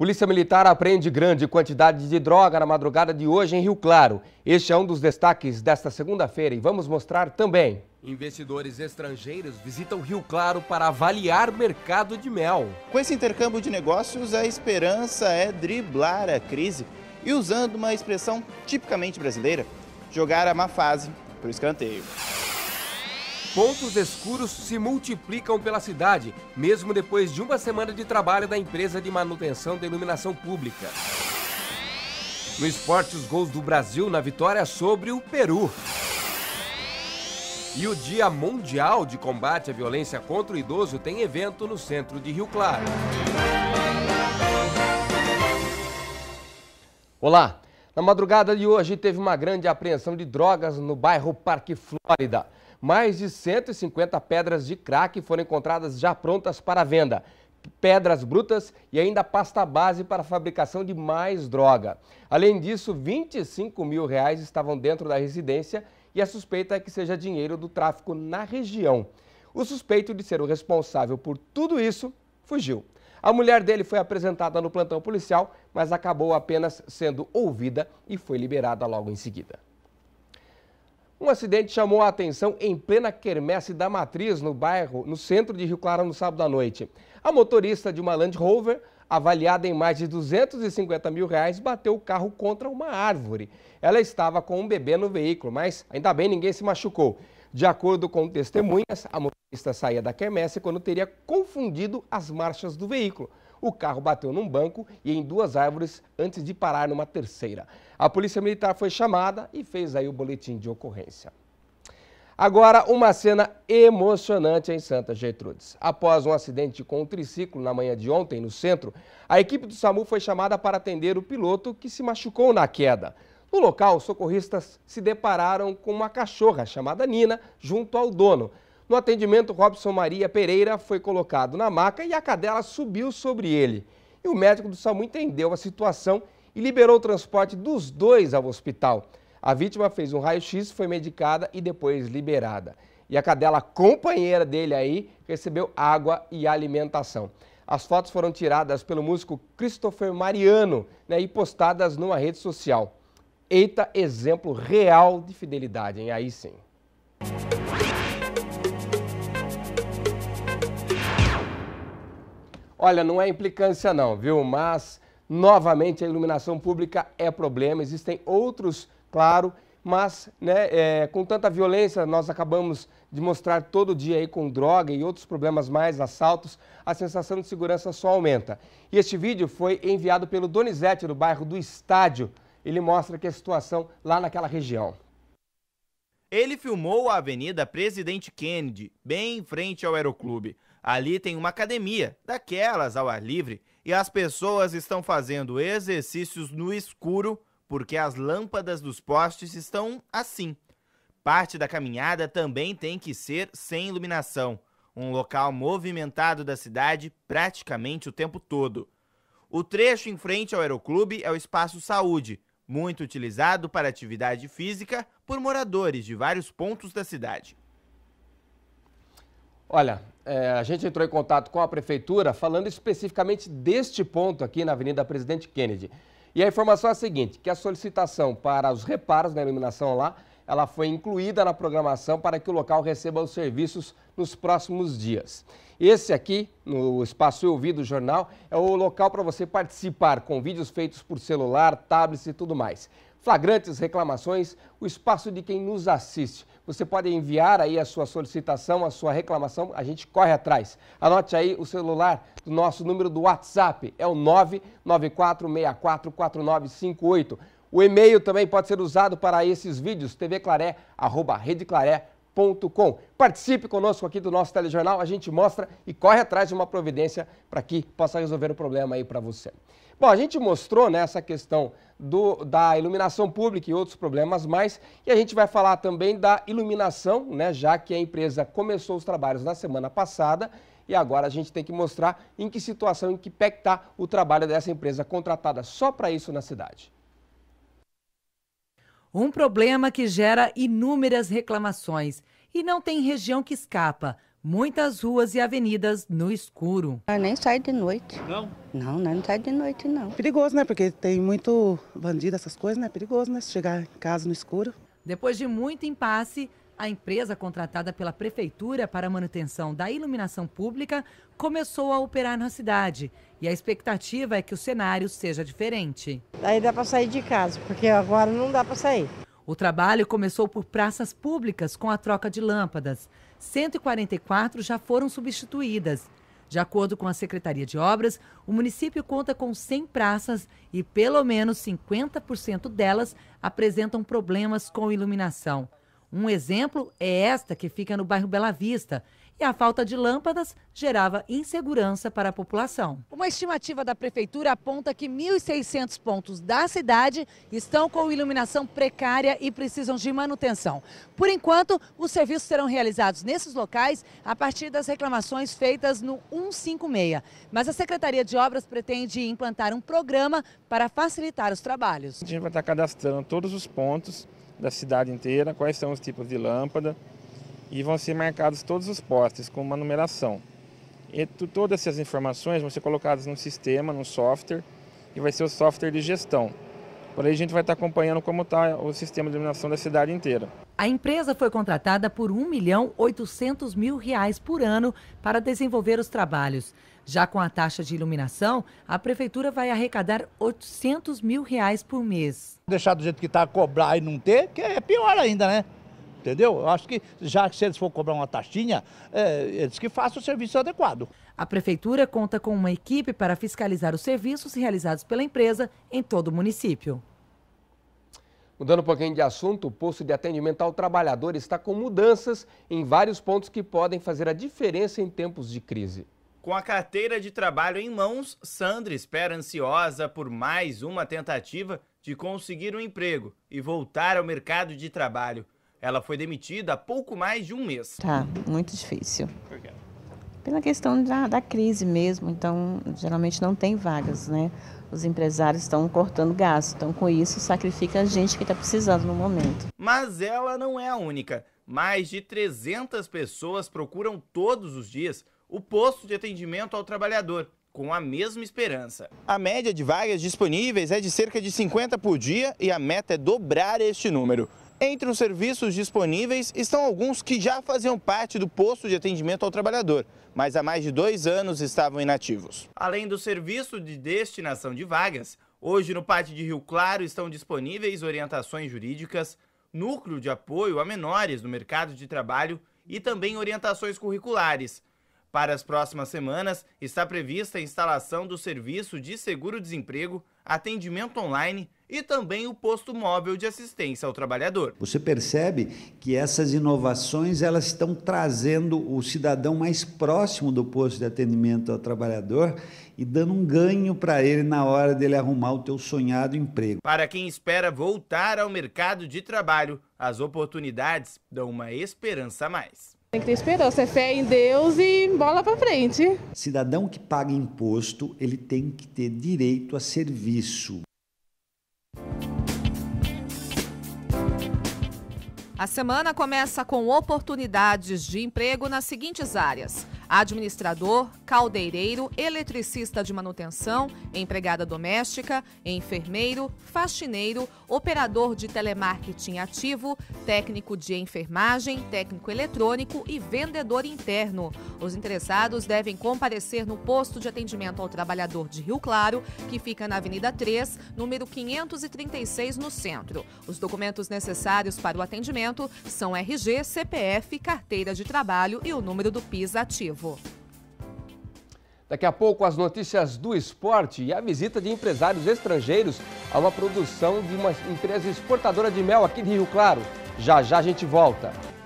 Polícia Militar apreende grande quantidade de droga na madrugada de hoje em Rio Claro. Este é um dos destaques desta segunda-feira e vamos mostrar também. Investidores estrangeiros visitam Rio Claro para avaliar mercado de mel. Com esse intercâmbio de negócios, a esperança é driblar a crise e usando uma expressão tipicamente brasileira, jogar é a má fase para o escanteio. Pontos escuros se multiplicam pela cidade, mesmo depois de uma semana de trabalho da empresa de manutenção da iluminação pública. No esporte, os gols do Brasil na vitória sobre o Peru. E o Dia Mundial de Combate à Violência contra o Idoso tem evento no centro de Rio Claro. Olá, na madrugada de hoje, teve uma grande apreensão de drogas no bairro Parque Flórida. Mais de 150 pedras de crack foram encontradas já prontas para venda. Pedras brutas e ainda pasta base para fabricação de mais droga. Além disso, 25 mil reais estavam dentro da residência e a suspeita é que seja dinheiro do tráfico na região. O suspeito de ser o responsável por tudo isso fugiu. A mulher dele foi apresentada no plantão policial, mas acabou apenas sendo ouvida e foi liberada logo em seguida. Um acidente chamou a atenção em plena quermesse da Matriz, no bairro, no centro de Rio Claro, no sábado à noite. A motorista de uma Land Rover, avaliada em mais de 250 mil reais, bateu o carro contra uma árvore. Ela estava com um bebê no veículo, mas ainda bem ninguém se machucou. De acordo com testemunhas, a motorista saía da quermesse quando teria confundido as marchas do veículo. O carro bateu num banco e em duas árvores antes de parar numa terceira. A polícia militar foi chamada e fez aí o boletim de ocorrência. Agora, uma cena emocionante em Santa Gertrudes. Após um acidente com um triciclo na manhã de ontem no centro, a equipe do SAMU foi chamada para atender o piloto que se machucou na queda. No local, socorristas se depararam com uma cachorra chamada Nina junto ao dono. No atendimento, Robson Maria Pereira foi colocado na maca e a cadela subiu sobre ele. E o médico do SAMU entendeu a situação e liberou o transporte dos dois ao hospital. A vítima fez um raio-x, foi medicada e depois liberada. E a cadela companheira dele aí recebeu água e alimentação. As fotos foram tiradas pelo músico Christopher Mariano né, e postadas numa rede social. Eita exemplo real de fidelidade, hein? Aí sim. Olha, não é implicância não, viu? Mas, novamente, a iluminação pública é problema. Existem outros, claro, mas né, é, com tanta violência nós acabamos de mostrar todo dia aí com droga e outros problemas mais, assaltos, a sensação de segurança só aumenta. E este vídeo foi enviado pelo Donizete, do bairro do Estádio, ele mostra que é a situação lá naquela região. Ele filmou a Avenida Presidente Kennedy, bem em frente ao Aeroclube. Ali tem uma academia, daquelas ao ar livre, e as pessoas estão fazendo exercícios no escuro porque as lâmpadas dos postes estão assim. Parte da caminhada também tem que ser sem iluminação, um local movimentado da cidade praticamente o tempo todo. O trecho em frente ao Aeroclube é o Espaço Saúde, muito utilizado para atividade física por moradores de vários pontos da cidade. Olha, é, a gente entrou em contato com a prefeitura falando especificamente deste ponto aqui na Avenida Presidente Kennedy. E a informação é a seguinte, que a solicitação para os reparos na iluminação lá, ela foi incluída na programação para que o local receba os serviços nos próximos dias. Esse aqui, no Espaço Eu Ouvido do Jornal, é o local para você participar com vídeos feitos por celular, tablets e tudo mais. Flagrantes reclamações, o espaço de quem nos assiste. Você pode enviar aí a sua solicitação, a sua reclamação, a gente corre atrás. Anote aí o celular do nosso número do WhatsApp, é o 994644958. O e-mail também pode ser usado para esses vídeos, tvclaré.com.br Participe conosco aqui do nosso telejornal, a gente mostra e corre atrás de uma providência para que possa resolver o problema aí para você. Bom, a gente mostrou nessa né, questão do, da iluminação pública e outros problemas mais, e a gente vai falar também da iluminação, né, já que a empresa começou os trabalhos na semana passada e agora a gente tem que mostrar em que situação, em que pé está o trabalho dessa empresa contratada só para isso na cidade. Um problema que gera inúmeras reclamações e não tem região que escapa. Muitas ruas e avenidas no escuro. Eu ah, nem sai de noite. Não? Não, né? não sai de noite, não. Perigoso, né? Porque tem muito bandido, essas coisas, né? Perigoso, né? chegar em casa no escuro. Depois de muito impasse, a empresa contratada pela Prefeitura para a manutenção da iluminação pública começou a operar na cidade. E a expectativa é que o cenário seja diferente. Aí dá para sair de casa, porque agora não dá para sair. O trabalho começou por praças públicas com a troca de lâmpadas. 144 já foram substituídas. De acordo com a Secretaria de Obras, o município conta com 100 praças e pelo menos 50% delas apresentam problemas com iluminação. Um exemplo é esta que fica no bairro Bela Vista. E a falta de lâmpadas gerava insegurança para a população. Uma estimativa da prefeitura aponta que 1.600 pontos da cidade estão com iluminação precária e precisam de manutenção. Por enquanto, os serviços serão realizados nesses locais a partir das reclamações feitas no 156. Mas a Secretaria de Obras pretende implantar um programa para facilitar os trabalhos. A gente vai estar cadastrando todos os pontos da cidade inteira, quais são os tipos de lâmpada e vão ser marcados todos os postes com uma numeração. E tu, todas essas informações vão ser colocadas num sistema, num software, e vai ser o software de gestão. Por aí a gente vai estar acompanhando como está o sistema de iluminação da cidade inteira. A empresa foi contratada por 1 milhão 800 mil reais por ano para desenvolver os trabalhos. Já com a taxa de iluminação, a prefeitura vai arrecadar 800 mil reais por mês. Deixar do jeito que está, cobrar e não ter, que é pior ainda, né? Entendeu? Eu acho que já que se eles for cobrar uma taxinha, é, eles que façam o serviço adequado. A prefeitura conta com uma equipe para fiscalizar os serviços realizados pela empresa em todo o município. Mudando um pouquinho de assunto, o posto de atendimento ao trabalhador está com mudanças em vários pontos que podem fazer a diferença em tempos de crise. Com a carteira de trabalho em mãos, Sandra espera ansiosa por mais uma tentativa de conseguir um emprego e voltar ao mercado de trabalho. Ela foi demitida há pouco mais de um mês. Tá, muito difícil. Por quê? Pela questão da, da crise mesmo, então geralmente não tem vagas, né? Os empresários estão cortando gasto, então com isso sacrifica a gente que está precisando no momento. Mas ela não é a única. Mais de 300 pessoas procuram todos os dias o posto de atendimento ao trabalhador, com a mesma esperança. A média de vagas disponíveis é de cerca de 50 por dia e a meta é dobrar este número. Entre os serviços disponíveis estão alguns que já faziam parte do posto de atendimento ao trabalhador, mas há mais de dois anos estavam inativos. Além do serviço de destinação de vagas, hoje no Pátio de Rio Claro estão disponíveis orientações jurídicas, núcleo de apoio a menores no mercado de trabalho e também orientações curriculares para as próximas semanas, está prevista a instalação do serviço de seguro-desemprego, atendimento online e também o posto móvel de assistência ao trabalhador. Você percebe que essas inovações elas estão trazendo o cidadão mais próximo do posto de atendimento ao trabalhador e dando um ganho para ele na hora dele arrumar o teu sonhado emprego. Para quem espera voltar ao mercado de trabalho, as oportunidades dão uma esperança a mais. Tem que ter esperança, é fé em Deus e bola para frente. Cidadão que paga imposto, ele tem que ter direito a serviço. A semana começa com oportunidades de emprego nas seguintes áreas: administrador, caldeireiro, eletricista de manutenção, empregada doméstica, enfermeiro, faxineiro, operador de telemarketing ativo, técnico de enfermagem, técnico eletrônico e vendedor interno. Os interessados devem comparecer no posto de atendimento ao trabalhador de Rio Claro, que fica na Avenida 3, número 536, no centro. Os documentos necessários para o atendimento são RG, CPF, carteira de trabalho e o número do PIS ativo. Daqui a pouco, as notícias do esporte e a visita de empresários estrangeiros a uma produção de uma empresa exportadora de mel aqui em Rio Claro. Já já a gente volta.